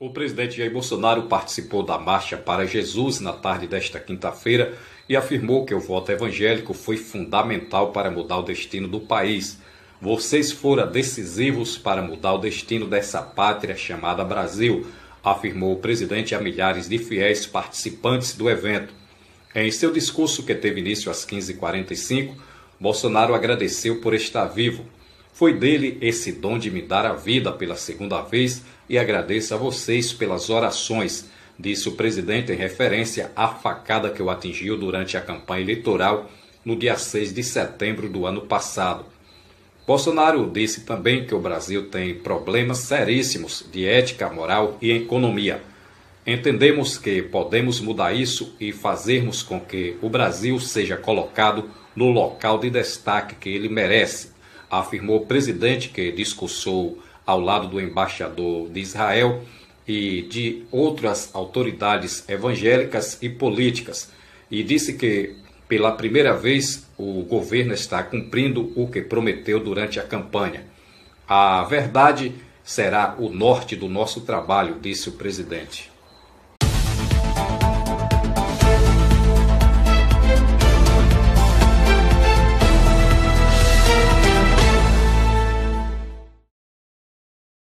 O presidente Jair Bolsonaro participou da Marcha para Jesus na tarde desta quinta-feira e afirmou que o voto evangélico foi fundamental para mudar o destino do país. Vocês foram decisivos para mudar o destino dessa pátria chamada Brasil, afirmou o presidente a milhares de fiéis participantes do evento. Em seu discurso que teve início às 15h45, Bolsonaro agradeceu por estar vivo foi dele esse dom de me dar a vida pela segunda vez e agradeço a vocês pelas orações, disse o presidente em referência à facada que o atingiu durante a campanha eleitoral no dia 6 de setembro do ano passado. Bolsonaro disse também que o Brasil tem problemas seríssimos de ética, moral e economia. Entendemos que podemos mudar isso e fazermos com que o Brasil seja colocado no local de destaque que ele merece, afirmou o presidente que discursou ao lado do embaixador de Israel e de outras autoridades evangélicas e políticas, e disse que pela primeira vez o governo está cumprindo o que prometeu durante a campanha. A verdade será o norte do nosso trabalho, disse o presidente.